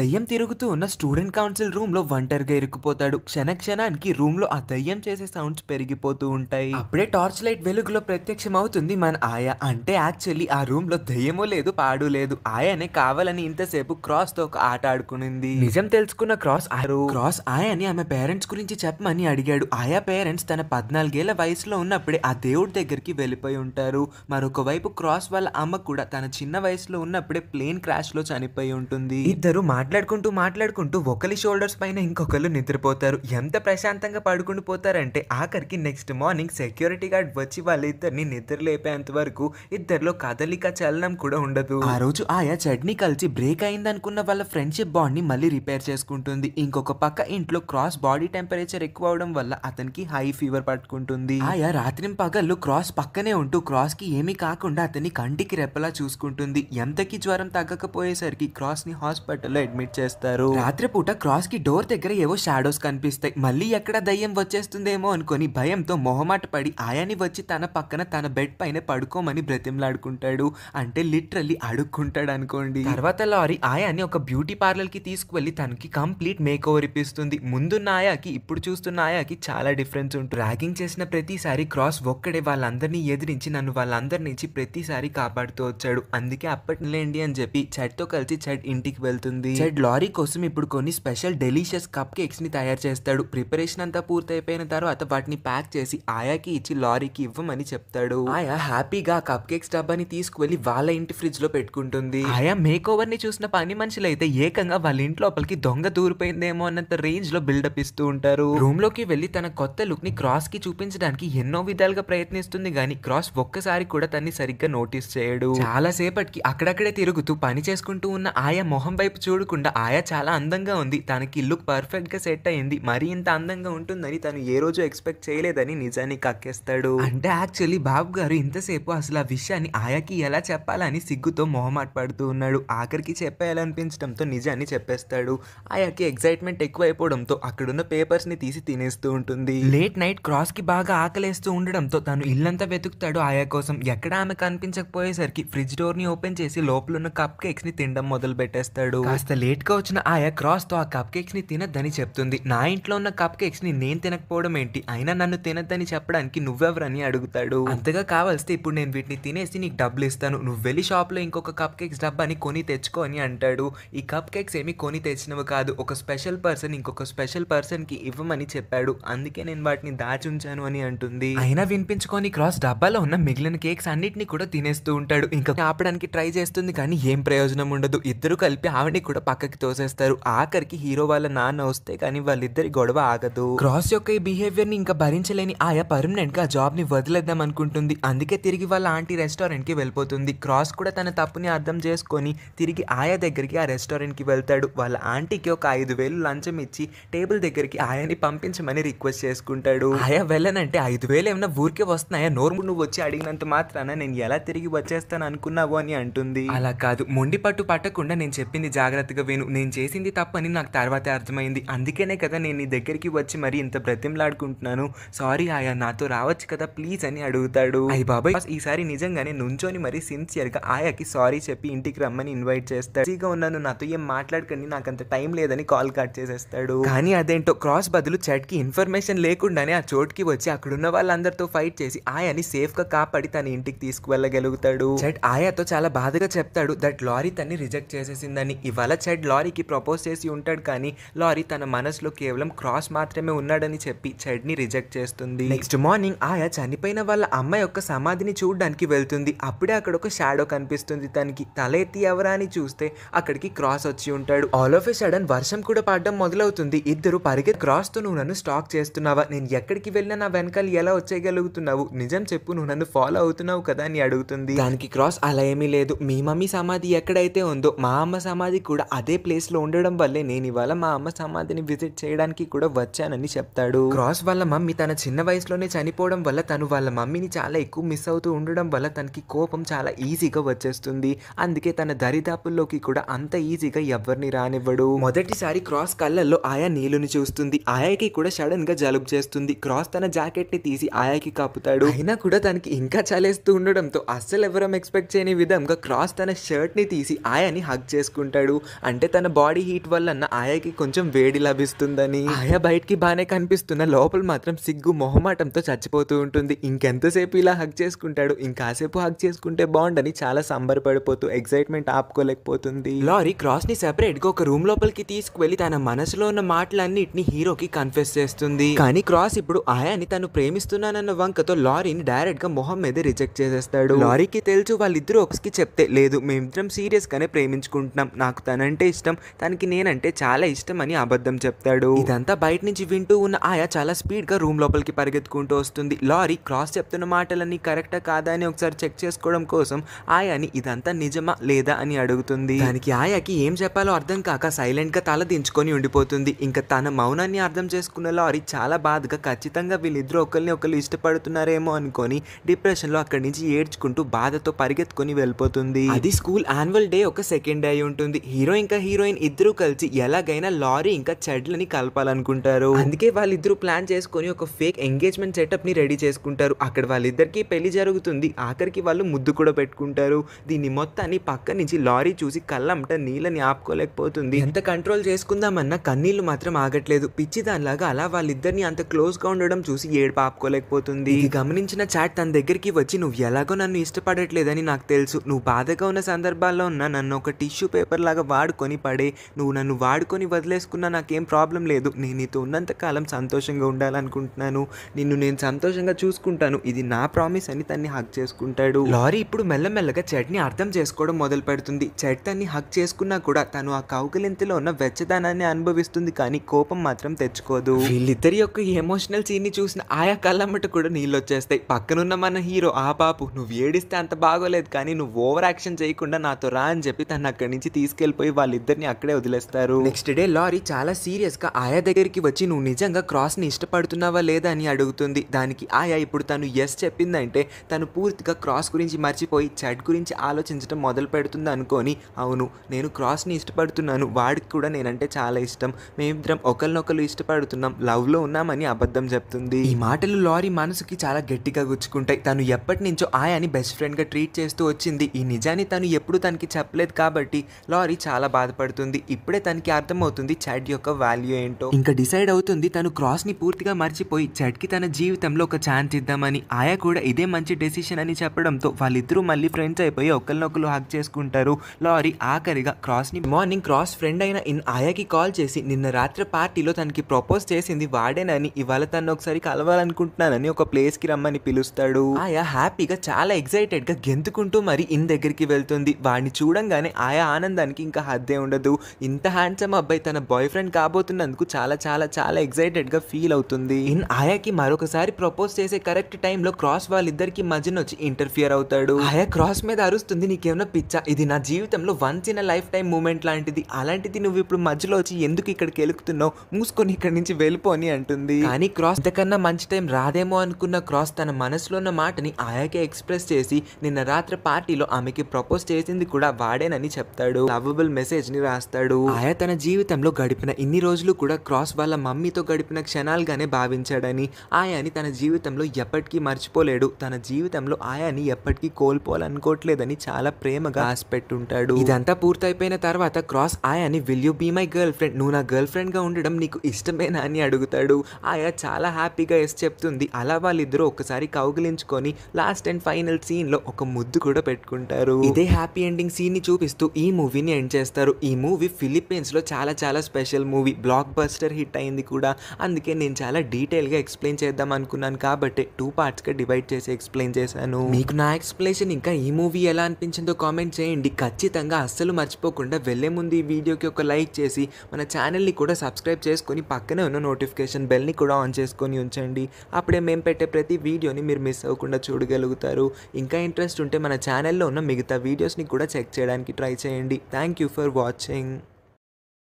దయ్యం తిరుగుతూ ఉన్న స్టూడెంట్ కౌన్సిల్ రూమ్ లో ఒంటరిగా ఇరుక్కుపోతాడు క్షణ క్షణానికి రూమ్ లో ఆ దయ్యం చేసే సౌండ్స్ పెరిగిపోతూ ఉంటాయి అప్పుడే టార్చ్ లైట్ వెలుగులో ప్రత్యక్షం అవుతుంది మన ఆయా అంటే యాక్చువల్లీ ఆ రూమ్ లో దయ్యమో లేదు పాడు లేదు ఆయనే కావాలని ఇంతసేపు క్రాస్ తో ఒక ఆట ఆడుకునింది నిజం తెలుసుకున్న క్రాస్ ఆరు క్రాస్ ఆయని ఆమె పేరెంట్స్ గురించి చెప్పమని అడిగాడు ఆయా పేరెంట్స్ తన పద్నాలుగేళ్ల వయసులో ఉన్నప్పుడే ఆ దేవుడి దగ్గరికి వెళ్ళిపోయి ఉంటారు మరొక వైపు క్రాస్ వాళ్ళ అమ్మ కూడా తన చిన్న వయసులో ఉన్నప్పుడే ప్లేన్ క్రాష్ లో చనిపోయి ఉంటుంది ఇద్దరు మా మాట్లాడుకుంటూ మాట్లాడుకుంటూ ఒకరి షోల్డర్స్ పైన ఇంకొకరు నిద్రపోతారు ఎంత ప్రశాంతంగా పడుకుని పోతారంటే ఆఖరికి నెక్స్ట్ మార్నింగ్ సెక్యూరిటీ గార్డ్ వచ్చి వాళ్ళిద్దరిని నిద్ర లేపేంత వరకు ఇద్దరిలో కదలిక చలనం కూడా ఉండదు ఆ రోజు ఆయా చట్నీ కలిసి బ్రేక్ అయిందనుకున్న వాళ్ళ ఫ్రెండ్షిప్ బాండ్ ని మళ్ళీ రిపేర్ చేసుకుంటుంది ఇంకొక పక్క ఇంట్లో క్రాస్ బాడీ టెంపరేచర్ ఎక్కువ అవడం వల్ల అతనికి హై ఫీవర్ పట్టుకుంటుంది ఆయా రాత్రి పగళ్ళు క్రాస్ పక్కనే ఉంటూ క్రాస్ కి ఏమీ కాకుండా అతని కంటికి రెప్పలా చూసుకుంటుంది ఎంతకి జ్వరం తగ్గకపోయేసరికి క్రాస్ ని హాస్పిటల్లో అడ్మిట్ చేస్తారు రాత్రిపూట క్రాస్ కి డోర్ దగ్గర ఏవో షాడోస్ కనిపిస్తాయి మళ్ళీ ఎక్కడ దయ్యం వచ్చేస్తుందేమో అనుకుని భయంతో మొహమాట పడి ఆయాని వచ్చి తన పక్కన తన బెడ్ పైన పడుకోమని బ్రతిమలాడుకుంటాడు అంటే లిటరల్లీ అడుక్కుంటాడు అనుకోండి తర్వాత లారీ ఆయాని ఒక బ్యూటీ పార్లర్ కి తీసుకువెళ్ళి తనకి కంప్లీట్ మేక్ ఓవర్ ఇప్పిస్తుంది ముందున్న ఆయాకి ఇప్పుడు చూస్తున్న ఆయాకి చాలా డిఫరెన్స్ ఉంటుంది ర్యాగింగ్ చేసిన ప్రతిసారి క్రాస్ ఒక్కడే వాళ్ళందరినీ ఎదిరించి నన్ను వాళ్ళందరి నుంచి ప్రతిసారి కాపాడుతూ వచ్చాడు అందుకే అప్పటిలేండి అని చెప్పి చెడ్తో కలిసి చెట్ ఇంటికి వెళ్తుంది షెడ్ లారీ కోసం ఇప్పుడు కొన్ని స్పెషల్ డెలిషియస్ కప్ కేక్స్ని తయారు చేస్తాడు ప్రిపరేషన్ అంతా పూర్తయిపోయిన తర్వాత వాటిని ప్యాక్ చేసి ఆయాకి ఇచ్చి లారీకి ఇవ్వమని చెప్తాడు ఆయా హ్యాపీగా కప్ కేక్స్ డబ్బాని తీసుకువెళ్లి వాళ్ళ ఇంటి ఫ్రిడ్జ్ లో పెట్టుకుంటుంది ఆయా మేక్ ఓవర్ ని చూసిన పని మనుషులైతే ఏకంగా వాళ్ళ ఇంటి లోపలికి దొంగ దూరిపోయిందేమో అన్నంత రేంజ్ లో బిల్డప్ ఇస్తూ ఉంటారు రూమ్ లోకి వెళ్ళి తన కొత్త లుక్ ని క్రాస్ కి చూపించడానికి ఎన్నో విధాలుగా ప్రయత్నిస్తుంది గానీ క్రాస్ ఒక్కసారి కూడా తన్ని సరిగ్గా నోటీస్ చేయడు చాలా సేపటికి అక్కడక్కడే తిరుగుతూ పని చేసుకుంటూ ఉన్న ఆయా మొహం వైపు చూడు అనుకోకుండా ఆయా చాలా అందంగా ఉంది తనకి లుక్ పర్ఫెక్ట్గా సెట్ అయింది మరి ఇంత అందంగా ఉంటుందని తను ఏ రోజు ఎక్స్పెక్ట్ చేయలేదని నిజాన్ని కక్కేస్తాడు అంటే యాక్చువల్లీ బాబు గారు ఇంతసేపు అసలు ఆ విషయాన్ని ఆయాకి ఎలా చెప్పాలని సిగ్గుతో మొహమాట పడుతూ ఉన్నాడు ఆఖరికి చెప్పేయాలనిపించడంతో నిజాన్ని చెప్పేస్తాడు ఆయాకి ఎక్సైట్మెంట్ ఎక్కువైపోవడంతో అక్కడున్న పేపర్స్ ని తీసి తినేస్తూ ఉంటుంది లేట్ నైట్ క్రాస్ కి బాగా ఆకలేస్తూ ఉండడంతో తను ఇల్లంతా వెతుకుతాడు ఆయా కోసం ఎక్కడ ఆమె కనిపించకపోయేసరికి ఫ్రిడ్జ్ డోర్ ని ఓపెన్ చేసి లోపల ఉన్న కప్ కేక్స్ ని తినడం మొదలు పెట్టేస్తాడు కాస్త లేట్గా వచ్చిన ఆయా క్రాస్తో ఆ కప్ కేక్స్ని తినద్దని చెప్తుంది నా ఇంట్లో ఉన్న కప్ కేక్స్ని నేను తినకపోవడం ఏంటి అయినా నన్ను తినద్దని చెప్పడానికి నువ్వెవరని అడుగుతాడు అంతగా కావాల్సి ఇప్పుడు నేను వీటిని తినేసి నీకు డబ్బులు ఇస్తాను నువ్వు వెళ్ళి షాప్లో ఇంకొక కప్ కేక్స్ డబ్బాని కొని తెచ్చుకో అని అంటాడు ఈ కప్ కేక్స్ ఏమి కొని తెచ్చినవి కాదు ఒక స్పెషల్ పర్సన్ ఇంకొక స్పెషల్ పర్సన్కి ఇవ్వమని చెప్పాడు అందుకే నేను వాటిని దాచుంచాను అని అంటుంది అయినా వినిపించుకొని క్రాస్ డబ్బాలో ఉన్న మిగిలిన కేక్స్ అన్నిటిని కూడా తినేస్తూ ఉంటాడు ఇంకా ఆపడానికి ట్రై చేస్తుంది కానీ ఏం ప్రయోజనం ఉండదు ఇద్దరు కలిపి ఆవిడని కూడా పక్కకి తోసేస్తారు ఆఖరికి హీరో వాళ్ళ నాన్న వస్తే కానీ వాళ్ళిద్దరి గొడవ ఆగదు క్రాస్ యొక్క ఈ బిహేవియర్ ని ఇంకా భరించలేని ఆయా పర్మనెంట్ గా జాబ్ ని వదిలేద్దాం అనుకుంటుంది అందుకే తిరిగి వాళ్ళ ఆంటీ రెస్టారెంట్ కి వెళ్ళిపోతుంది క్రాస్ కూడా తన తప్పుని అర్థం చేసుకొని తిరిగి ఆయా దగ్గరికి ఆ రెస్టారెంట్ కి వెళ్తాడు వాళ్ళ ఆంటీకి ఒక ఐదు వేలు లంచం ఇచ్చి టేబుల్ దగ్గరికి ఆయాని పంపించమని రిక్వెస్ట్ చేసుకుంటాడు ఆయా వెళ్ళనంటే ఐదు వేలు ఏమైనా ఊరికే వస్తున్నాయా నోరు నువ్వు వచ్చి అడిగినంత మాత్రాన నేను ఎలా తిరిగి వచ్చేస్తాను అనుకున్నావు అని అంటుంది అలా కాదు మొండి పట్టు పట్టకుండా నేను చెప్పింది జాగ్రత్తగా వేణు నేను చేసింది తప్పని నాకు తర్వాతే అర్థమైంది అందుకనే కదా నేను నీ దగ్గరికి వచ్చి మరి ఇంత బ్రతింలాడుకుంటున్నాను సారీ ఆయా నాతో రావచ్చు కదా ప్లీజ్ అని అడుగుతాడు అయ్యి బాబాయ్ ఈసారి నిజంగానే నుంచోని మరి సిన్సియర్గా ఆయాకి సారీ చెప్పి ఇంటికి రమ్మని ఇన్వైట్ చేస్తాడు ఫ్రీగా ఉన్నాను నాతో ఏం మాట్లాడకండి నాకు అంత టైం లేదని కాల్ కట్ చేసేస్తాడు కానీ అదేంటో క్రాస్ బదులు కి ఇన్ఫర్మేషన్ లేకుండానే ఆ చోటుకి వచ్చి అక్కడున్న వాళ్ళందరితో ఫైట్ చేసి ఆయాని గా కాపాడి తన ఇంటికి తీసుకువెళ్ళగలుగుతాడు చాట్ ఆయాతో చాలా బాధగా చెప్తాడు దట్ లారీ తన్ని రిజెక్ట్ చేసేసిందని ఇవాళ చాట్ సైడ్ లారీకి ప్రపోజ్ చేసి ఉంటాడు కానీ లారీ తన మనసులో కేవలం క్రాస్ మాత్రమే ఉన్నాడని చెప్పి ని రిజెక్ట్ చేస్తుంది నెక్స్ట్ మార్నింగ్ ఆయా చనిపోయిన వాళ్ళ అమ్మాయి యొక్క సమాధిని చూడడానికి వెళ్తుంది అప్పుడే అక్కడ ఒక షాడో కనిపిస్తుంది తనకి తల ఎత్తి ఎవరా అని చూస్తే అక్కడికి క్రాస్ వచ్చి ఉంటాడు ఆల్ ఆఫ్ ఎ సడన్ వర్షం కూడా పడడం మొదలవుతుంది ఇద్దరు పరిగె క్రాస్ తో నువ్వు నన్ను స్టాక్ చేస్తున్నావా నేను ఎక్కడికి వెళ్ళినా నా వెనకాల ఎలా వచ్చేయగలుగుతున్నావు నిజం చెప్పు నువ్వు నన్ను ఫాలో అవుతున్నావు కదా అని అడుగుతుంది దానికి క్రాస్ అలా ఏమీ లేదు మీ మమ్మీ సమాధి ఎక్కడైతే ఉందో మా అమ్మ సమాధి కూడా అదే ప్లేస్లో ఉండడం వల్లే నేను ఇవాళ మా అమ్మ సమాధిని విజిట్ చేయడానికి కూడా వచ్చానని చెప్తాడు క్రాస్ వాళ్ళ మమ్మీ తన చిన్న వయసులోనే చనిపోవడం వల్ల తను వాళ్ళ మమ్మీని చాలా ఎక్కువ మిస్ అవుతూ ఉండడం వల్ల తనకి కోపం చాలా ఈజీగా వచ్చేస్తుంది అందుకే తన దరిదాపుల్లోకి కూడా అంత ఈజీగా ఎవరిని రానివ్వడు మొదటిసారి క్రాస్ కళ్ళల్లో ఆయా నీళ్ళుని చూస్తుంది ఆయాకి కూడా సడన్ గా జలుబు చేస్తుంది క్రాస్ తన జాకెట్ ని తీసి ఆయాకి కాపుతాడు అయినా కూడా తనకి ఇంకా చలేస్తూ ఉండడంతో అస్సలు ఎవరం ఎక్స్పెక్ట్ చేయని విధంగా క్రాస్ తన షర్ట్ ని తీసి ఆయాని హగ్ చేసుకుంటాడు అంటే తన బాడీ హీట్ వల్ల ఆయాకి కొంచెం వేడి లభిస్తుందని ఆయా బయటికి బాగానే కనిపిస్తున్న లోపల మాత్రం సిగ్గు మొహమాటంతో చచ్చిపోతూ ఉంటుంది ఇంకెంతసేపు ఇలా హక్ చేసుకుంటాడు ఇంకాసేపు హక్ చేసుకుంటే బాగుండని చాలా సంబరపడిపోతూ ఎక్సైట్మెంట్ ఆపుకోలేకపోతుంది లారీ క్రాస్ ని సెపరేట్ గా ఒక రూమ్ లోపలికి తీసుకువెళ్లి తన మనసులో ఉన్న మాటలన్నింటినీ హీరోకి కన్ఫెస్ చేస్తుంది కానీ క్రాస్ ఇప్పుడు ఆయాని తను ప్రేమిస్తున్నానన్న వంకతో లారీని డైరెక్ట్ గా మొహం మీద రిజెక్ట్ చేసేస్తాడు లారీకి తెలుసు వాళ్ళిద్దరూ ఒకసారి చెప్తే లేదు మేమిద్దరం సీరియస్ గానే ప్రేమించుకుంటున్నాం నాకు తనని అంటే ఇష్టం తనకి నేనంటే చాలా ఇష్టం అని అబద్ధం చెప్తాడు ఇదంతా బయట నుంచి వింటూ ఉన్న ఆయా చాలా స్పీడ్గా రూమ్ లోపలికి పరిగెత్తుకుంటూ వస్తుంది లారీ క్రాస్ చెప్తున్న మాటలన్నీ కరెక్టా కాదా అని ఒకసారి చెక్ చేసుకోవడం కోసం ఆయాని ఇదంతా నిజమా లేదా అని అడుగుతుంది దానికి ఆయాకి ఏం చెప్పాలో అర్థం కాక సైలెంట్గా తల దించుకొని ఉండిపోతుంది ఇంకా తన మౌనాన్ని అర్థం చేసుకున్న లారీ చాలా బాధగా ఖచ్చితంగా వీళ్ళిద్దరూ ఒకరిని ఒకరు ఇష్టపడుతున్నారేమో అనుకొని డిప్రెషన్లో అక్కడి నుంచి ఏడ్చుకుంటూ బాధతో పరిగెత్తుకొని వెళ్ళిపోతుంది అది స్కూల్ యాన్యువల్ డే ఒక సెకండ్ అయి ఉంటుంది హీరోయిన్ ఇంకా హీరోయిన్ ఇద్దరు కలిసి ఎలాగైనా లారీ ఇంకా చెడ్లని కలపాలనుకుంటారు అందుకే వాళ్ళిద్దరూ ప్లాన్ చేసుకొని ఒక ఫేక్ ఎంగేజ్మెంట్ సెటప్ ని రెడీ చేసుకుంటారు అక్కడ వాళ్ళిద్దరికి పెళ్లి జరుగుతుంది ఆఖరికి వాళ్ళు ముద్దు కూడా పెట్టుకుంటారు దీన్ని మొత్తాన్ని పక్క నుంచి లారీ చూసి కళ్ళంట నీళ్ళని ఆపుకోలేకపోతుంది ఎంత కంట్రోల్ చేసుకుందామన్నా కన్నీళ్లు మాత్రం ఆగట్లేదు పిచ్చి దానిలాగా అలా వాళ్ళిద్దరిని అంత క్లోజ్ గా ఉండడం చూసి ఏడుపు ఆపుకోలేకపోతుంది గమనించిన చాట్ తన దగ్గరికి వచ్చి నువ్వు ఎలాగో నన్ను ఇష్టపడట్లేదని నాకు తెలుసు నువ్వు బాధగా ఉన్న సందర్భాల్లో ఉన్న నన్ను ఒక టిష్యూ పేపర్ లాగా వాడు వాడుకొని పడే నువ్వు నన్ను వాడుకొని వదిలేసుకున్నా నాకేం ప్రాబ్లం లేదు నేను నీతో ఉన్నంతకాలం సంతోషంగా ఉండాలనుకుంటున్నాను నిన్ను నేను సంతోషంగా చూసుకుంటాను ఇది నా ప్రామిస్ అని తన్ని హక్ చేసుకుంటాడు లారీ ఇప్పుడు మెల్లమెల్లగా చెట్ని అర్థం చేసుకోవడం మొదలు పెడుతుంది చెట్ తన్ని హక్ చేసుకున్నా కూడా తను ఆ కౌకలింతలో ఉన్న వెచ్చదనాన్ని అనుభవిస్తుంది కానీ కోపం మాత్రం తెచ్చుకోదు వీళ్ళిద్దరి యొక్క ఎమోషనల్ సీన్ని చూసిన ఆయా కళ్ళమ్మట కూడా నీళ్ళు వచ్చేస్తాయి పక్కనున్న మన హీరో ఆ బాబు నువ్వు ఏడిస్తే అంత బాగోలేదు కానీ నువ్వు ఓవర్ యాక్షన్ చేయకుండా నాతో రా అని చెప్పి తను అక్కడి నుంచి తీసుకెళ్ళిపోయి వాళ్ళిద్దరిని అక్కడే వదిలేస్తారు నెక్స్ట్ డే లారీ చాలా సీరియస్ గా ఆయా దగ్గరికి వచ్చి నువ్వు నిజంగా క్రాస్ ని ఇష్టపడుతున్నావా లేదా అని అడుగుతుంది దానికి ఆయా ఇప్పుడు తను ఎస్ చెప్పిందంటే తను పూర్తిగా క్రాస్ గురించి మర్చిపోయి చట్ గురించి ఆలోచించడం మొదలు పెడుతుంది అనుకోని అవును నేను క్రాస్ని ఇష్టపడుతున్నాను వాడికి కూడా నేనంటే చాలా ఇష్టం మేమిద్దరం ఒకరినొకరు ఇష్టపడుతున్నాం లవ్లో ఉన్నామని అబద్ధం చెప్తుంది ఈ మాటలు లారీ మనసుకి చాలా గట్టిగా గుచ్చుకుంటాయి తను ఎప్పటి నుంచో ఆయాని బెస్ట్ ఫ్రెండ్గా ట్రీట్ చేస్తూ వచ్చింది ఈ నిజాన్ని తను ఎప్పుడు తనకి చెప్పలేదు కాబట్టి లారీ చాలా బాధపడుతుంది ఇప్పుడే తనకి అర్థమవుతుంది చాట్ యొక్క వాల్యూ ఏంటో ఇంకా డిసైడ్ అవుతుంది తను క్రాస్ ని పూర్తిగా మర్చిపోయి చాట్ కి తన జీవితంలో ఒక ఛాన్స్ ఇద్దామని ఆయా కూడా ఇదే మంచి డెసిషన్ అని చెప్పడంతో వాళ్ళిద్దరూ మళ్ళీ ఫ్రెండ్స్ అయిపోయి ఒకరినొకరు హక్ చేసుకుంటారు లారీ ఆఖరిగా క్రాస్ ని మార్నింగ్ క్రాస్ ఫ్రెండ్ అయిన ఇన్ ఆయాకి కాల్ చేసి నిన్న రాత్రి పార్టీలో తనకి ప్రపోజ్ చేసింది వాడేనని ఇవాళ తను ఒకసారి కలవాలనుకుంటున్నానని ఒక ప్లేస్ కి రమ్మని పిలుస్తాడు ఆయా హ్యాపీగా చాలా ఎక్సైటెడ్ గా గెంతుకుంటూ మరి ఇన్ దగ్గరికి వెళ్తుంది వాడిని చూడంగానే ఆయా ఆనందానికి ఇంకా హద్దే ఉండదు ఇంత హ్యాండ్సమ్ అబ్బాయి తన బాయ్ ఫ్రెండ్ కాబోతున్నందుకు చాలా చాలా చాలా ఎక్సైటెడ్గా ఫీల్ అవుతుంది ఇన్ ఆయాకి మరొకసారి ప్రపోజ్ చేసే కరెక్ట్ టైంలో క్రాస్ వాళ్ళిద్దరికి మధ్యన వచ్చి ఇంటర్ఫియర్ అవుతాడు ఆయా క్రాస్ మీద అరుస్తుంది నీకేమన్నా పిచ్చా ఇది నా జీవితంలో once in life time moment లాంటిది అలాంటిది నువ్వు ఇప్పుడు మధ్యలో వచ్చి ఎందుకు ఇక్కడికి వెలుకుతున్నావు మూసుకొని ఇక్కడి నుంచి వెళ్ళిపోని అంటుంది కానీ క్రాస్ ఇంతకన్నా మంచి టైం రాదేమో అనుకున్న క్రాస్ తన మనసులో ఉన్న మాటని ఆయాకి ఎక్స్ప్రెస్ చేసి నిన్న రాత్రి పార్టీలో ఆమెకి ప్రపోజ్ చేసింది కూడా వాడేనని చెప్తాడు లవబుల్ మెసేజ్ని రాస్తాడు ఆయా తన జీవితంలో గడిపిన ఇన్ని రోజులు కూడా క్రాస్ వాళ్ళ మమ్మీతో గడిపిన క్షణాలుగానే భావించాడని ఆయాని తన జీవితంలో ఎప్పటికీ మర్చిపోలేడు తన జీవితంలో ఆయాని ఎప్పటికీ కోల్పోవాలనుకోవట్లేదని చాలా ప్రేమగా ఆశపెట్టుంటాడు ఇదంతా పూర్తయిపోయిన తర్వాత క్రాస్ ఆయాని will you be my girlfriend నువ్వు నా గర్ల్ ఫ్రెండ్గా ఉండడం నీకు ఇష్టమేనా అని అడుగుతాడు ఆయా చాలా హ్యాపీగా ఎస్ చెప్తుంది అలా వాళ్ళిద్దరూ ఒకసారి కౌగిలించుకొని లాస్ట్ అండ్ ఫైనల్ సీన్లో ఒక ముద్దు కూడా పెట్టుకుంటారు ఇదే హ్యాపీ ఎండింగ్ సీన్ ని చూపిస్తూ ఈ మూవీని ఎండ్ చేస్తారు చేస్తారు ఈ మూవీ ఫిలిప్పీన్స్లో చాలా చాలా special movie blockbuster hit అయింది కూడా అందుకే నేను చాలా డీటెయిల్గా ఎక్స్ప్లెయిన్ చేద్దాం అనుకున్నాను కాబట్టి టూ పార్ట్స్గా డివైడ్ చేసి ఎక్స్ప్లెయిన్ చేశాను మీకు నా ఎక్స్ప్లెనేషన్ ఇంకా ఈ మూవీ ఎలా అనిపించిందో కామెంట్ చేయండి ఖచ్చితంగా అస్సలు మర్చిపోకుండా వెళ్ళే ముందు ఈ వీడియోకి ఒక లైక్ చేసి మన ఛానల్ని కూడా సబ్స్క్రైబ్ చేసుకొని పక్కనే ఉన్న నోటిఫికేషన్ బెల్ని కూడా ఆన్ చేసుకొని ఉంచండి అప్పుడే మేము పెట్టే ప్రతి వీడియోని మీరు మిస్ అవ్వకుండా చూడగలుగుతారు ఇంకా ఇంట్రెస్ట్ ఉంటే మన ఛానల్లో ఉన్న మిగతా వీడియోస్ని కూడా చెక్ చేయడానికి ట్రై చేయండి thank you for for watching